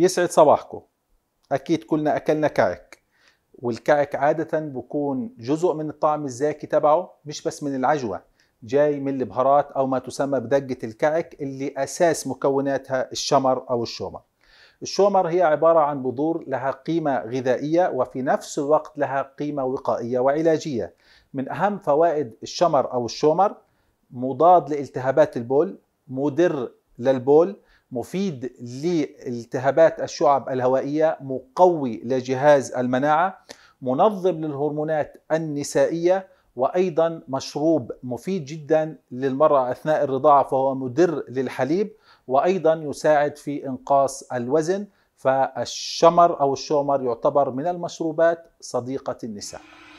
يسعد صباحكم اكيد كلنا اكلنا كعك والكعك عادة بكون جزء من الطعم الزاكي تبعه مش بس من العجوة جاي من البهارات او ما تسمى بدقة الكعك اللي اساس مكوناتها الشمر او الشومر الشومر هي عبارة عن بذور لها قيمة غذائية وفي نفس الوقت لها قيمة وقائية وعلاجية من أهم فوائد الشمر أو الشومر مضاد لالتهابات البول مدر للبول مفيد لالتهابات الشعب الهوائية مقوي لجهاز المناعة منظم للهرمونات النسائية وأيضا مشروب مفيد جدا للمرأة أثناء الرضاعة فهو مدر للحليب وأيضا يساعد في إنقاص الوزن فالشمر أو الشومر يعتبر من المشروبات صديقة النساء